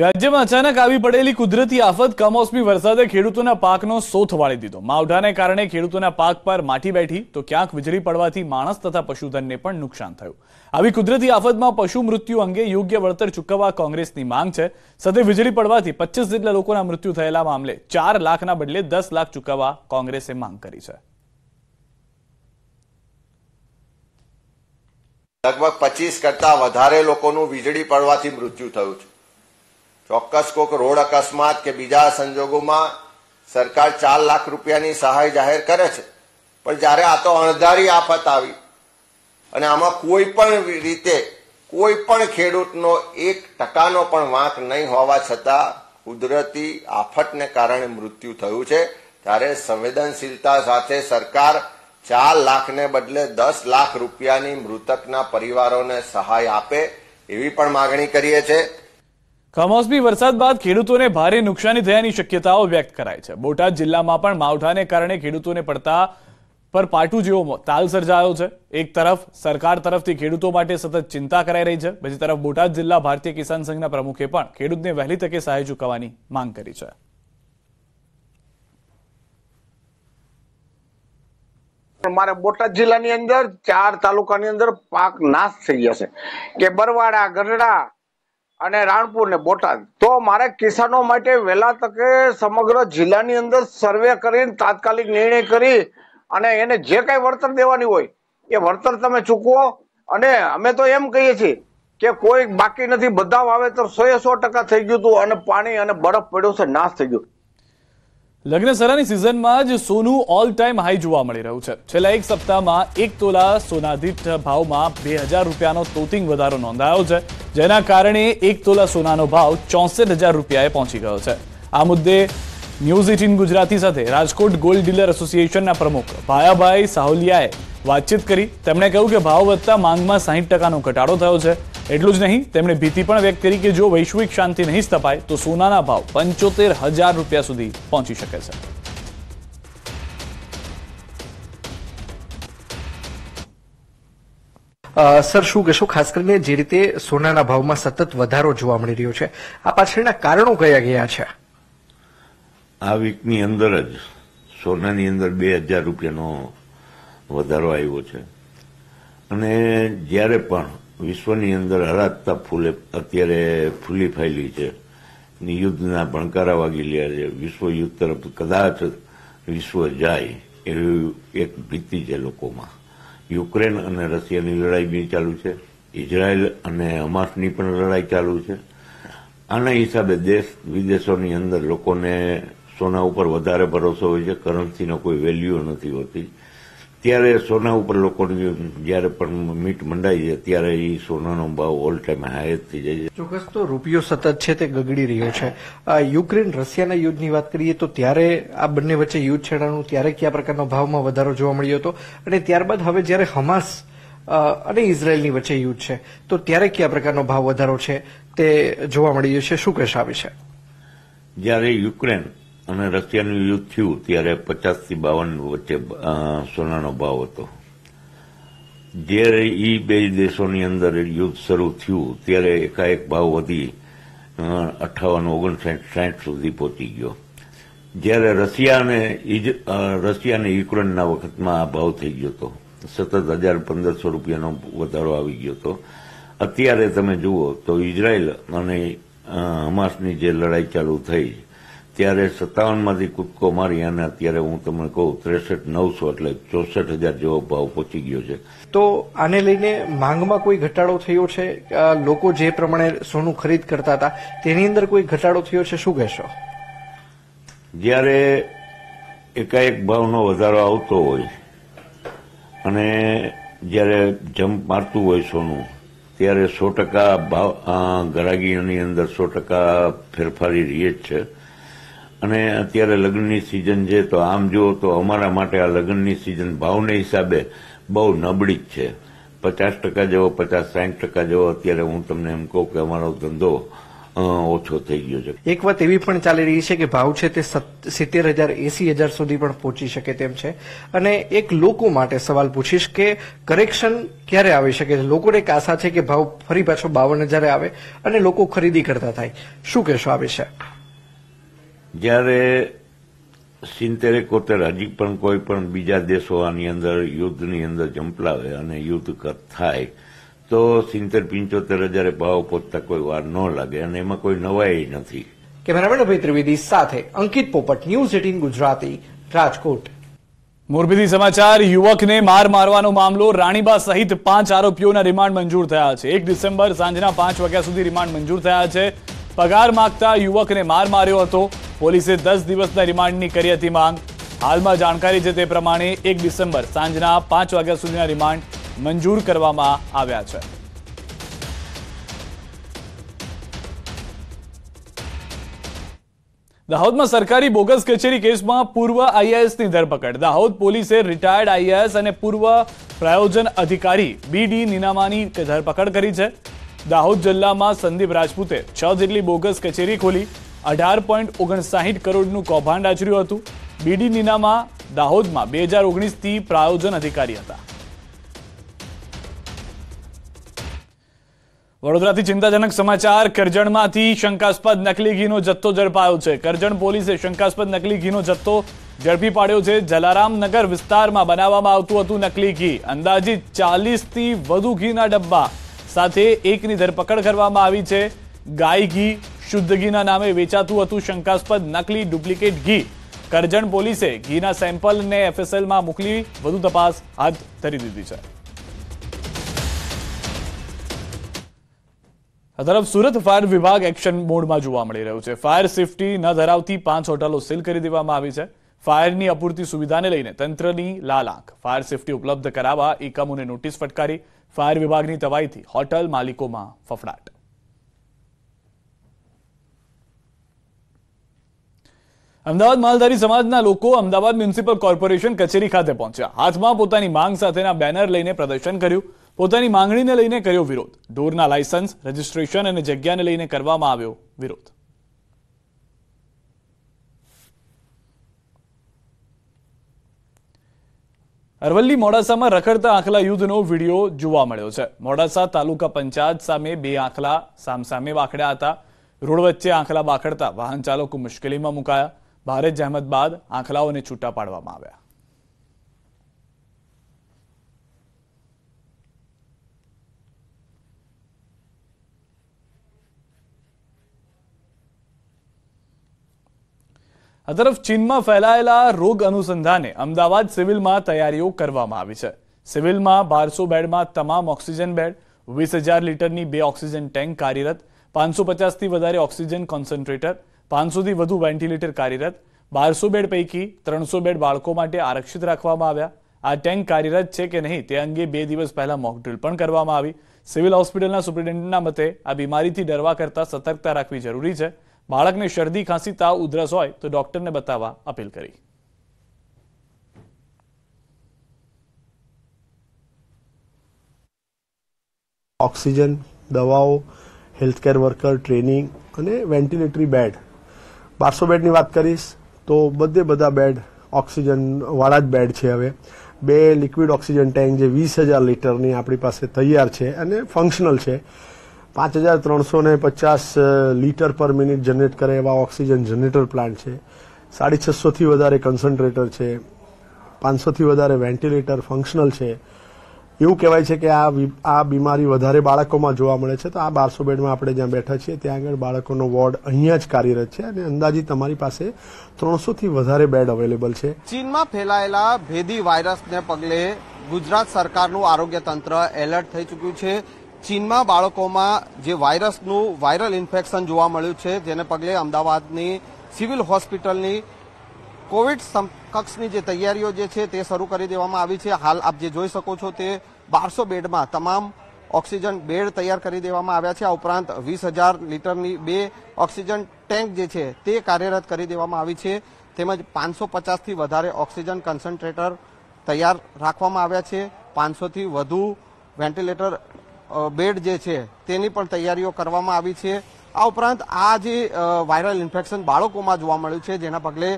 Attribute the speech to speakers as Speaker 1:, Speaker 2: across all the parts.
Speaker 1: રાજ્યમાં અચાનક આવી પડેલી કુદરતી આફત કમોસમી વરસાદે ખેડૂતોના પાકનો સોથ વાળી દીધો માવઠાને કારણે ખેડૂતોના પાક પર માટી બેઠી તો ક્યાંક વીજળી પડવાથી માણસ તથા પશુધનને પણ નુકસાન થયું આવી કુદરતી આફતમાં પશુ મૃત્યુ અંગે યોગ્ય વળતર ચૂકવવા કોંગ્રેસની માંગ છે સાથે વીજળી પડવાથી પચીસ જેટલા લોકોના મૃત્યુ થયેલા મામલે ચાર લાખના બદલે દસ લાખ ચૂકવવા કોંગ્રેસે માંગ કરી છે
Speaker 2: લગભગ પચીસ કરતા વધારે લોકોનું વીજળી પડવાથી મૃત્યુ થયું છે ચોક્કસ કોઈક રોડ અકસ્માત કે બીજા સંજોગોમાં સરકાર ચાર લાખ રૂપિયાની સહાય જાહેર કરે છે પણ જ્યારે આ તો અણધારી આફત આવી અને આમાં કોઈ પણ રીતે કોઈ પણ ખેડૂતનો એક ટકાનો પણ વાંક નહીં હોવા છતાં કુદરતી આફતને કારણે મૃત્યુ થયું છે ત્યારે સંવેદનશીલતા સાથે સરકાર ચાર લાખને બદલે દસ લાખ રૂપિયાની મૃતકના પરિવારોને સહાય આપે એવી પણ માગણી કરીએ છીએ
Speaker 1: કમોસમી વરસાદ બાદ ખેડૂતોને ભારે નુકસાની થયાની શક્યતાઓ વ્યક્ત કરાય છે બોટાદ જિલ્લામાં પણ માવઠાને કારણે ખેડૂતોને પડતા પર પાટું જેવો તાલ સર્જાયો છે એક તરફ સરકાર તરફથી ખેડૂતો માટે સતત ચિંતા કરાઈ રહી છે બીજી તરફ બોટાદ જિલ્લા ભારતીય કિસાન સંઘના પ્રમુખે પણ ખેડૂતને વહેલી તકે સહાય ચૂકવવાની માંગ કરી છે
Speaker 2: મારે બોટાદ જિલ્લાની અંદર ચાર તાલુકાની અંદર પાક નાશ થઈ ગયા છે કે બરવાડા ગઢડા અને રાણપુર ને બોટાદ તો મારે કિસાનો માટે વહેલા તકે સમગ્ર જિલ્લાની અંદર સર્વે કરીને તાત્કાલિક નિર્ણય કરી અને એને જે કાંઈ વળતર દેવાની હોય એ વળતર તમે ચૂકવો અને અમે તો એમ કહીએ છીએ કે કોઈ બાકી નથી બધા વાવેતર સો એ સો ટકા થઈ ગયું હતું અને પાણી અને બરફ પડ્યો છે નાશ થઈ ગયો
Speaker 1: લગ્નસરાની સિઝનમાં જ સોનું ઓલ ટાઈમ હાઈ જોવા મળી રહ્યું છે છેલ્લા એક સપ્તાહમાં એક તોલા સોના ભાવમાં બે હજાર રૂપિયાનો તોતિંગ વધારો નોંધાયો છે જેના કારણે એક તોલા સોનાનો ભાવ ચોસઠ હજાર રૂપિયાએ પહોંચી ગયો છે આ મુદ્દે ન્યૂઝ એટીન ગુજરાતી સાથે રાજકોટ ગોલ્ડ ડીલર એસોસિએશનના પ્રમુખ ભાયાભાઈ સાહુલિયાએ વાતચીત કરી તેમણે કહ્યું કે ભાવ વધતા માંગમાં સાહીઠ ટકાનો ઘટાડો થયો છે એટલું જ નહીં તેમણે ભીતિ પણ વ્યક્ત કરી કે જો વૈશ્વિક શાંતિ નહીં સ્થપાય તો સોનાના ભાવ પંચોતેર હજાર રૂપિયા સુધી પહોંચી શકે છે
Speaker 3: સર શું કહેશો ખાસ કરીને જે રીતે સોનાના ભાવમાં સતત વધારો જોવા મળી રહ્યો છે આ પાછળના કારણો કયા ગયા છે
Speaker 4: આ વીકની અંદર જ સોનાની અંદર બે હજાર રૂપિયાનો વધારો આવ્યો છે અને જ્યારે પણ વિશ્વની અંદર હરાજતા ફૂલે અત્યારે ફૂલી ફાયેલી છે યુદ્ધના ભણકારા વાગી લ્યા છે વિશ્વ યુદ્ધ તરફ કદાચ વિશ્વ જાય એવી એક ભીતિ છે લોકોમાં યુક્રેન અને રશિયાની લડાઈ બી ચાલુ છે ઇઝરાયલ અને હમાસની પણ લડાઈ ચાલુ છે આના હિસાબે દેશ વિદેશોની અંદર લોકોને સોના ઉપર વધારે ભરોસો હોય છે કરન્સીનો કોઈ વેલ્યુ નથી હોતી ત્યારે સોના ઉપર લોકોની જ્યારે પણ મીટ મંડાઈ જાય ત્યારે એ સોનાનો ભાવ ઓલ ટાઈમ હાઈએસ્ટ થઈ જાય છે ચોક્કસ તો રૂપિયો સતત
Speaker 3: છે તે ગગડી રહ્યો છે યુક્રેન રશિયાના યુદ્ધની વાત કરીએ તો ત્યારે આ બંને વચ્ચે યુદ્ધ છેડાનું ત્યારે કયા પ્રકારનો ભાવમાં વધારો જોવા મળ્યો હતો અને ત્યારબાદ હવે જ્યારે હમાસ અને ઇઝરાયલની વચ્ચે યુદ્ધ છે તો ત્યારે કયા પ્રકારનો ભાવ વધારો છે તે જોવા મળી રહ્યો છે શું કહેશે આ વિશે
Speaker 4: જ્યારે યુક્રેન અને રશિયાનું યુદ્ધ થયું ત્યારે પચાસથી બાવન વચ્ચે સોનાનો ભાવ હતો જ્યારે એ બે દેશોની અંદર યુદ્ધ શરૂ થયું ત્યારે એકાએક ભાવ વધી અઠાવન ઓગણસાઠ સાઠ સુધી પહોંચી ગયો જ્યારે રશિયા અને ઇજ રશિયા અને યુક્રેનના વખતમાં આ ભાવ થઈ ગયો હતો સતત હજાર પંદરસો રૂપિયાનો વધારો આવી ગયો હતો અત્યારે તમે જુઓ તો ઇઝરાયલ અને હમાસની જે લડાઈ ચાલુ થઈ ત્યારે સત્તાવનમાંથી કૂદકો મારી અને અત્યારે હું તમને કહું ત્રેસઠ નવસો એટલે ચોસઠ હજાર જેવો ભાવ પહોંચી ગયો છે
Speaker 3: તો આને લઈને માંગમાં કોઈ ઘટાડો થયો છે લોકો જે પ્રમાણે સોનું ખરીદ કરતા હતા તેની અંદર કોઈ ઘટાડો થયો છે શું કહેશો
Speaker 4: જ્યારે એકાએક ભાવનો વધારો આવતો હોય અને જ્યારે જમ્પ મારતું હોય સોનું ત્યારે સો ટકા ભાવ ગરાગીઓની અંદર સો ટકા ફેરફારી રહી જ છે અને અત્યારે લગ્નની સિઝન છે તો આમ જુઓ તો અમારા માટે આ લગ્નની સિઝન ભાવને હિસાબે બહુ નબળી જ છે પચાસ ટકા જેવો પચાસ સાઠ ટકા જેવો અત્યારે હું તમને એમ કહું કે અમારો ધંધો ઓછો થઈ ગયો
Speaker 3: છે એક વાત એવી પણ ચાલી રહી છે કે ભાવ છે તે સિત્તેર હજાર એસી હજાર સુધી પણ પહોંચી શકે તેમ છે અને એક લોકો માટે સવાલ પૂછીશ કે કરેક્શન ક્યારે આવી શકે લોકોને એક આશા છે કે ભાવ ફરી પાછો બાવન હજારે આવે અને લોકો ખરીદી કરતા થાય શું કહેશો આ વિશે
Speaker 4: જ્યારે સિત્તેર એકોતેર હજી પણ કોઈ પણ બીજા દેશો આની અંદર યુદ્ધની અંદર જંપલાવે અને યુદ્ધ થાય તો સિત્તેર પંચોતેર હજારે ભાવ પહોંચતા કોઈ વાર ન લાગે અને એમાં કોઈ નવાઈ નથી
Speaker 1: કેમેરામેન અભય ત્રિવેદી સાથે અંકિત પોપટ ન્યૂઝ એટીન ગુજરાતી રાજકોટ મોરબીથી સમાચાર યુવકને માર મારવાનો મામલો રાણીબા સહિત પાંચ આરોપીઓના રિમાન્ડ મંજૂર થયા છે એક ડિસેમ્બર સાંજના પાંચ વાગ્યા સુધી રિમાન્ડ મંજૂર થયા છે પગાર માગતા યુવકને માર માર્યો હતો પોલીસે દસ દિવસના રિમાન્ડની કરી હતી માંગ હાલમાં જાણકારી છે તે પ્રમાણે એક ડિસેમ્બર સાંજના પાંચ વાગ્યા સુધીના રિમાન્ડ મંજૂર કરવામાં આવ્યા છે દાહોદમાં સરકારી બોગસ કચેરી કેસમાં પૂર્વ આઈએએસની ધરપકડ દાહોદ પોલીસે રિટાયર્ડ આઈએએસ અને પૂર્વ પ્રાયોજન અધિકારી બીડી નીનામાની ધરપકડ કરી છે દાહોદ જિલ્લામાં સંદીપ રાજપૂતે છ જેટલી બોગસ કચેરી ખોલી અઢાર પોઈન્ટ ઓગણસાહીઠ કરોડનું કૌભાંડ આચર્યું હતું બીડી નીનામાં દાહોદમાં બે હજાર ઓગણીસથી પ્રાયોજન અધિકારી હતા વડોદરાથી ચિંતાજનક સમાચાર કરજણમાંથી શંકાસ્પદ નકલી ઘીનો જથ્થો ઝડપાયો છે કરજણ પોલીસે શંકાસ્પદ નકલી ઘીનો જથ્થો ઝડપી પાડ્યો છે જલારામનગર વિસ્તારમાં બનાવવામાં આવતું હતું નકલી ઘી અંદાજિત ચાલીસથી વધુ ઘીના ડબ્બા સાથે એકની ધરપકડ કરવામાં આવી છે ગાય ઘી શુદ્ધ ઘીના નામે વેચાતું હતું શંકાસ્પદ નકલી ડુપ્લિકેટ ઘી કરજણ પોલીસે ઘીના સેમ્પલને એફએસએલમાં મોકલી વધુ તપાસ હાથ ધરી દીધી છે આ તરફ સુરત ફાયર વિભાગ એક્શન મોડમાં જોવા મળી રહ્યું છે ફાયર સેફટી ન ધરાવતી પાંચ હોટલો સીલ કરી દેવામાં આવી છે ફાયરની અપૂરતી સુવિધાને લઈને તંત્રની લાલાંક ફાયર સેફટી ઉપલબ્ધ કરાવવા એકમોને નોટિસ ફટકારી ફાયર વિભાગની તવાઈથી હોટલ માલિકોમાં ફફડાટ અમદાવાદ માલધારી સમાજના લોકો અમદાવાદ મ્યુનિસિપલ કોર્પોરેશન કચેરી ખાતે પહોંચ્યા હાથમાં પોતાની માંગ સાથેના બેનર લઈને પ્રદર્શન કર્યું પોતાની માંગણીને લઈને કર્યો વિરોધ ઢોરના લાયસન્સ રજીસ્ટ્રેશન અને જગ્યાને લઈને કરવામાં આવ્યો વિરોધ અરવલ્લી મોડાસામાં રખડતા આંખલા યુદ્ધનો વિડીયો જોવા મળ્યો છે મોડાસા તાલુકા પંચાયત સામે બે આંખલા સામસામે વાખડ્યા હતા રોડ વચ્ચે આંખલા બાખડતા વાહન ચાલકો મુશ્કેલીમાં મુકાયા ભારે જહેમત બાદ આંખલાઓને છૂટા પાડવામાં આવ્યા આ તરફ ચીનમાં ફેલાયેલા રોગ અનુસંધાને અમદાવાદ સિવિલમાં તૈયારીઓ કરવામાં આવી છે સિવિલમાં બારસો બેડમાં તમામ ઓક્સિજન બેડ વીસ હજાર લીટરની બે ઓક્સિજન ટેન્ક કાર્યરત પાંચસો પચાસથી વધારે ઓક્સિજન કોન્સન્ટ્રેટર પાંચસોથી વધુ વેન્ટિલેટર કાર્યરત બારસો બેડ પૈકી ત્રણસો બેડ બાળકો માટે આરક્ષિત રાખવામાં આવ્યા આ ટેન્ક કાર્યરત છે કે નહીં તે અંગે બે દિવસ પહેલા મોક પણ કરવામાં આવી સિવિલ હોસ્પિટલના સુપ્રિન્ટેન્ડન્ટના મતે આ બીમારીથી ડરવા કરતાં સતર્કતા રાખવી જરૂરી છે બાળકને શરદી ખાંસી તાવ ઉધરસ હોય તો ડોક્ટરને બતાવવા અપીલ કરી ઓક્સિજન દવાઓ હેલ્થકેર વર્કર ટ્રેનિંગ અને વેન્ટિલેટરી બેડ બારસો બેડની વાત કરીશ તો બધે બધા બેડ ઓક્સિજનવાળા જ બેડ છે હવે બે લિક્વિડ ઓક્સિજન ટેન્ક જે વીસ હજાર લીટરની આપણી પાસે તૈયાર છે અને ફંક્શનલ છે પાંચ હજાર ત્રણસો ને પચાસ લીટર પર મિનિટ જનરેટ કરે એવા ઓક્સિજન જનરેટર પ્લાન્ટ છે સાડી છસોથી વધારે કન્સન્ટ્રેટર છે પાંચસોથી વધારે વેન્ટિલેટર ફંક્શનલ છે એવું કહેવાય છે કે આ આ બીમારી વધારે બાળકોમાં જોવા મળે છે તો આ બારસો બેડમાં આપણે જ્યાં બેઠા છીએ ત્યાં આગળ બાળકોનો વોર્ડ અહીંયા જ કાર્યરત છે અને અંદાજી તમારી પાસે ત્રણસોથી વધારે બેડ અવેલેબલ છે
Speaker 2: ચીનમાં ફેલાયેલા ભેદી વાયરસને પગલે ગુજરાત સરકારનું આરોગ્ય તંત્ર એલર્ટ થઈ ચૂક્યું છે ચીનમાં બાળકોમાં જે વાયરસનું વાયરલ ઇન્ફેક્શન જોવા મળ્યું છે જેને પગલે અમદાવાદની સિવિલ હોસ્પિટલની કોવિડ સમકક્ષની જે તૈયારીઓ જે છે તે શરૂ કરી દેવામાં આવી છે હાલ આપ જે જોઈ શકો છો તે બારસો બેડમાં તમામ ઓક્સિજન બેડ તૈયાર કરી દેવામાં આવ્યા છે આ ઉપરાંત વીસ હજાર લીટરની બે ઓક્સિજન ટેન્ક જે છે તે કાર્યરત કરી દેવામાં આવી છે તેમજ પાંચસો પચાસથી વધારે ઓક્સિજન કન્સન્ટ્રેટર તૈયાર રાખવામાં આવ્યા છે પાંચસોથી વધુ વેન્ટિલેટર બેડ જે છે તેની પણ તૈયારીઓ કરવામાં આવી છે આ ઉપરાંત આ જે વાયરલ ઇન્ફેક્શન બાળકોમાં જોવા મળ્યું છે જેના પગલે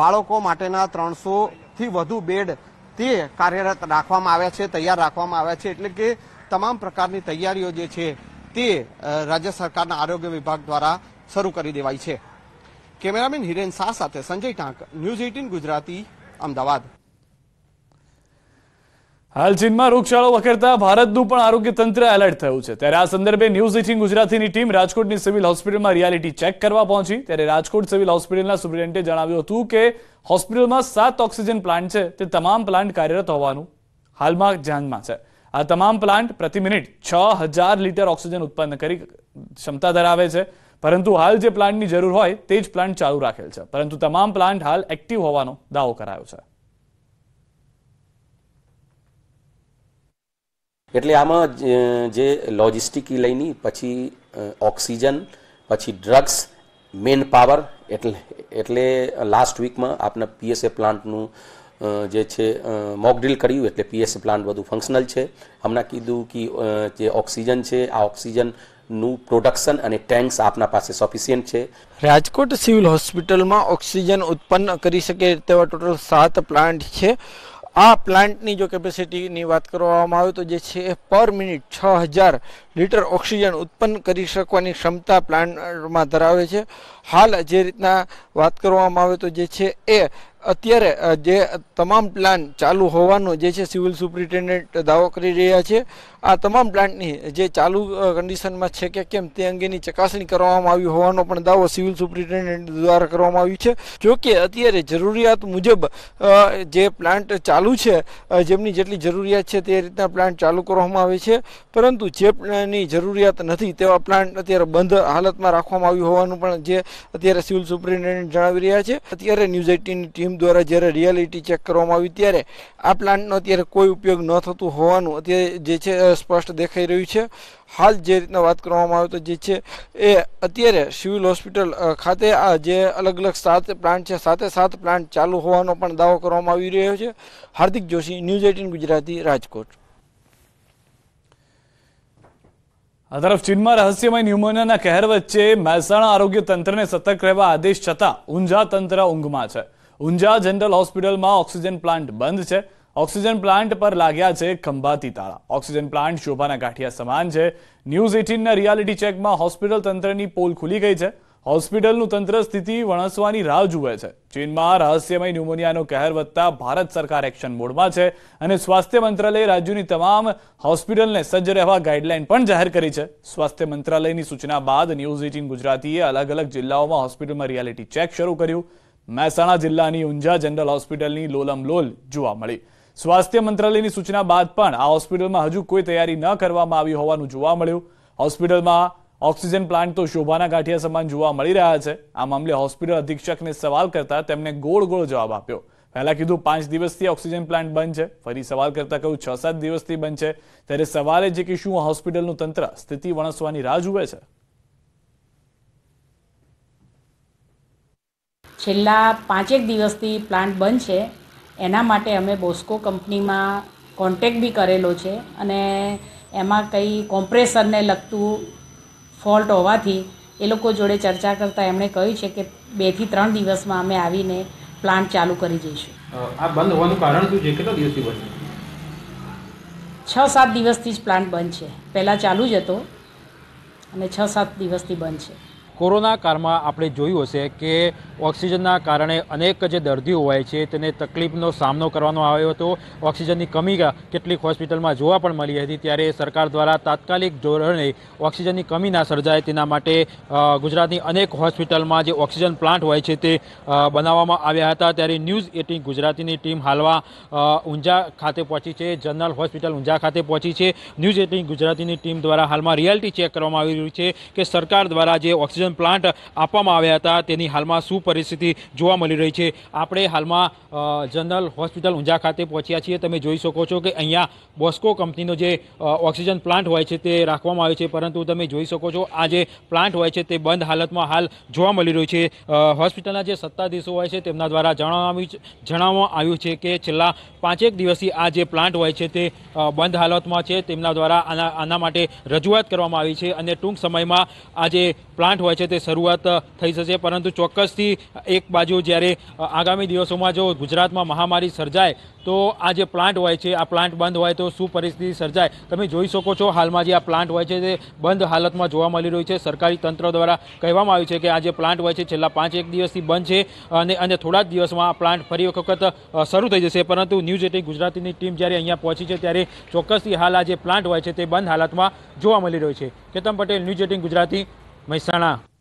Speaker 2: બાળકો માટેના ત્રણસો થી વધુ બેડ તે કાર્યરત રાખવામાં આવ્યા છે તૈયાર રાખવામાં આવ્યા છે એટલે કે તમામ પ્રકારની તૈયારીઓ જે છે તે રાજ્ય સરકારના આરોગ્ય વિભાગ દ્વારા શરૂ કરી દેવાઈ છે કેમેરામેન હિરેન શાહ સાથે સંજય ટાંક ન્યૂઝ એઇટીન ગુજરાતી
Speaker 1: અમદાવાદ હાલ ચીનમાં રોગચાળો વખરતા ભારતનું પણ આરોગ્ય તંત્ર એલર્ટ થયું છે ત્યારે આ સંદર્ભે ન્યૂઝ એટીન ગુજરાતીની ટીમ રાજકોટની સિવિલ હોસ્પિટલમાં રિયાલિટી ચેક કરવા પહોંચી ત્યારે રાજકોટ સિવિલ હોસ્પિટલના સુપ્રિન્ટેન્ડે જણાવ્યું હતું કે હોસ્પિટલમાં સાત ઓક્સિજન પ્લાન્ટ છે તે તમામ પ્લાન્ટ કાર્યરત હોવાનું હાલમાં ધ્યાનમાં છે આ તમામ પ્લાન્ટ પ્રતિ મિનિટ છ હજાર લીટર ઓક્સિજન ઉત્પન્ન કરી ક્ષમતા ધરાવે છે પરંતુ હાલ જે પ્લાન્ટની જરૂર હોય તે જ પ્લાન્ટ ચાલુ રાખેલ છે પરંતુ તમામ પ્લાન્ટ હાલ એક્ટિવ હોવાનો દાવો કરાયો છે
Speaker 2: એટલે આમાં જે લોજિસ્ટિકી લઈને પછી ઓક્સિજન પછી ડ્રગ્સ મેન પાવર એટલે એટલે લાસ્ટ વીકમાં આપણે પીએસએ પ્લાન્ટનું જે છે મોકડ્રીલ કર્યું એટલે પીએસએ પ્લાન્ટ બધું ફંક્શનલ છે હમણાં કીધું કે જે ઓક્સિજન છે આ ઓક્સિજન નું પ્રોડક્શન અને ટેન્ક્સ આપના પાસે સફિશિયન્ટ છે
Speaker 5: રાજકોટ સિવિલ હોસ્પિટલમાં ઓક્સિજન ઉત્પન્ન કરી શકે તેવા ટોટલ સાત પ્લાન્ટ છે આ પ્લાન્ટની જો કેપેસિટીની વાત કરવામાં આવે તો જે છે એ પર મિનિટ છ હજાર લીટર ઓક્સિજન ઉત્પન્ન કરી શકવાની ક્ષમતા પ્લાન્ટમાં ધરાવે છે હાલ જે રીતના વાત કરવામાં આવે તો જે છે એ અત્યારે જે તમામ પ્લાન ચાલુ હોવાનો જે છે સિવિલ સુપ્રિન્ટેન્ડન્ટ દાવો કરી રહ્યા છે આ તમામ પ્લાન્ટની જે ચાલુ કન્ડિશનમાં છે કે કેમ તે અંગેની ચકાસણી કરવામાં આવી હોવાનો પણ દાવો સિવિલ સુપ્રિન્ટેન્ડન્ટ દ્વારા કરવામાં આવ્યું છે જો કે અત્યારે જરૂરિયાત મુજબ જે પ્લાન્ટ ચાલુ છે જેમની જેટલી જરૂરિયાત છે તે રીતના પ્લાન્ટ ચાલુ કરવામાં આવે છે પરંતુ જે પાણીની જરૂરિયાત નથી તેવા પ્લાન્ટ અત્યારે બંધ હાલતમાં રાખવામાં આવ્યું હોવાનું પણ જે અત્યારે સિવિલ સુપ્રિન્ટેન્ડન્ટ જણાવી રહ્યા છે અત્યારે ન્યૂઝ એટીનની ટીમ દ્વારા જ્યારે રિયાલિટી ચેક કરવામાં આવી ત્યારે આ પ્લાન્ટનો અત્યારે કોઈ ઉપયોગ ન થતું હોવાનું અત્યારે જે છે સ્પષ્ટ દેખાઈ રહ્યું છે હાલ જે રીતના વાત કરવામાં આવે તો જે છે એ અત્યારે સિવિલ હોસ્પિટલ ખાતે આ જે અલગ અલગ સાત પ્લાન્ટ છે સાતે સાત પ્લાન્ટ ચાલુ હોવાનો પણ દાવો
Speaker 1: કરવામાં આવી રહ્યો છે હાર્દિક જોશી ન્યૂઝ એટીન ગુજરાતી રાજકોટ આ તરફ ચીનમાં રહસ્યમય ન્યુમોનિયાના કહેર વચ્ચે મહેસાણા આરોગ્ય તંત્રને સતર્ક રહેવા આદેશ છતાં ઊંઝા તંત્ર ઊંઘમાં છે ઊંઝા જનરલ હોસ્પિટલમાં ઓક્સિજન પ્લાન્ટ બંધ છે ઓક્સિજન પ્લાન્ટ પર લાગ્યા છે ખંભાતી તાળા ઓક્સિજન પ્લાન્ટ શોભાના ગાંઠિયા સમાન છે ન્યૂઝ એટીનના રિયાલિટી ચેકમાં હોસ્પિટલ તંત્રની પોલ ખુલી ગઈ છે હોસ્પિટલનું તંત્ર સ્થિતિ વણસવાની રાહ જુએ છે ચીનમાં રહસ્યમય ન્યુમોનિયાનો કહેર વધતા ભારત સરકાર એક્શન મોડમાં છે અને સ્વાસ્થ્ય મંત્રાલયે રાજ્યની તમામ હોસ્પિટલને સજ્જ રહેવા ગાઈડલાઈન પણ જાહેર કરી છે સ્વાસ્થ્ય મંત્રાલયની સૂચના બાદ ન્યૂઝ એટીન ગુજરાતીએ અલગ અલગ જિલ્લાઓમાં હોસ્પિટલમાં રિયાલિટી ચેક શરૂ કર્યું મહેસાણા જિલ્લાની ઊંઝા જનરલ હોસ્પિટલની લોલમલોલ જોવા મળી સ્વાસ્થ્ય મંત્રાલયની સૂચના બાદ પણ આ હોસ્પિટલમાં હજુ કોઈ તૈયારી ન કરવામાં આવી હોવાનું જોવા મળ્યું હોસ્પિટલમાં ઓક્સિજન પ્લાન્ટ તો શોભાના ગાંઠિયા સમાન જોવા મળી રહ્યા છે આ મામલે હોસ્પિટલ અધિક્ષકને સવાલ કરતા તેમણે ગોળ ગોળ જવાબ આપ્યો પહેલા કીધું પાંચ દિવસથી ઓક્સિજન પ્લાન્ટ બંધ છે ફરી સવાલ કરતા કહ્યું છ સાત દિવસથી બંધ છે ત્યારે સવાલે છે કે શું હોસ્પિટલનું તંત્ર સ્થિતિ વણસવાની રાહ જુએ છે
Speaker 2: છેલ્લા પાંચેક દિવસથી પ્લાન્ટ બંધ છે એના માટે અમે બોસ્કો કંપનીમાં કોન્ટેક બી કરેલો છે અને એમાં કંઈ કોમ્પ્રેસરને લગતું ફોલ્ટ હોવાથી એ લોકો જોડે ચર્ચા કરતાં એમણે કહ્યું છે કે બેથી ત્રણ દિવસમાં અમે આવીને પ્લાન્ટ ચાલુ કરી જઈશું
Speaker 6: આ બંધ હોવાનું કારણ શું છે કેટલા દિવસથી બંધ
Speaker 2: છ સાત દિવસથી જ પ્લાન્ટ બંધ છે પહેલાં ચાલુ જ હતો અને છ સાત દિવસથી બંધ છે કોરોના
Speaker 6: કાળમાં આપણે જોયું હશે કે ઓક્સિજનના કારણે અનેક જે દર્દીઓ હોય છે તેને તકલીફનો સામનો કરવાનો આવ્યો હતો ઓક્સિજનની કમી કેટલીક હોસ્પિટલમાં જોવા પણ મળી હતી ત્યારે સરકાર દ્વારા તાત્કાલિક ધોરણે ઓક્સિજનની કમી ના સર્જાય તેના માટે ગુજરાતની અનેક હોસ્પિટલમાં જે ઓક્સિજન પ્લાન્ટ હોય છે તે બનાવવામાં આવ્યા હતા ત્યારે ન્યૂઝ એટીન ગુજરાતીની ટીમ હાલમાં ઊંઝા ખાતે પહોંચી છે જનરલ હોસ્પિટલ ઊંઝા ખાતે પહોંચી છે ન્યૂઝ એટીન ગુજરાતીની ટીમ દ્વારા હાલમાં રિયાલિટી ચેક કરવામાં આવી રહ્યું છે કે સરકાર દ્વારા જે ઓક્સિજન ઓક્સિજન પ્લાન્ટ આપવામાં આવ્યા હતા તેની હાલમાં શું પરિસ્થિતિ જોવા મળી રહી છે આપણે હાલમાં જનરલ હોસ્પિટલ ઊંઝા ખાતે પહોંચ્યા છીએ તમે જોઈ શકો છો કે અહીંયા બોસ્કો કંપનીનો જે ઓક્સિજન પ્લાન્ટ હોય છે તે રાખવામાં આવે છે પરંતુ તમે જોઈ શકો છો આ જે પ્લાન્ટ હોય છે તે બંધ હાલતમાં હાલ જોવા મળી રહ્યું છે હોસ્પિટલના જે સત્તાધીશો હોય છે તેમના દ્વારા જણાવ્યું જણાવવામાં આવ્યું છે કે છેલ્લા પાંચેક દિવસથી આ જે પ્લાન્ટ હોય છે તે બંધ હાલતમાં છે તેમના દ્વારા આના આના માટે રજૂઆત કરવામાં આવી છે અને ટૂંક સમયમાં આ જે પ્લાન્ટ હોય છે તે શરૂઆત થઈ જશે પરંતુ ચોક્કસથી એક બાજુ જ્યારે આગામી દિવસોમાં જો ગુજરાતમાં મહામારી સર્જાય તો આ જે પ્લાન્ટ હોય છે આ પ્લાન્ટ બંધ હોય તો શું પરિસ્થિતિ સર્જાય તમે જોઈ શકો છો હાલમાં જે આ પ્લાન્ટ હોય છે તે બંધ હાલતમાં જોવા મળી રહ્યું છે સરકારી તંત્ર દ્વારા કહેવામાં આવ્યું છે કે આ જે પ્લાન્ટ હોય છે છેલ્લા પાંચ એક દિવસથી બંધ છે અને અને થોડા જ દિવસમાં આ પ્લાન્ટ ફરી વખત શરૂ થઈ જશે પરંતુ ન્યૂઝ એટીન ગુજરાતીની ટીમ જ્યારે અહીંયા પહોંચી છે ત્યારે ચોક્કસથી હાલ આ જે પ્લાન્ટ હોય છે તે બંધ હાલતમાં જોવા મળી રહ્યું છે કેતન પટેલ ન્યૂઝ એટીન ગુજરાતી 没声了。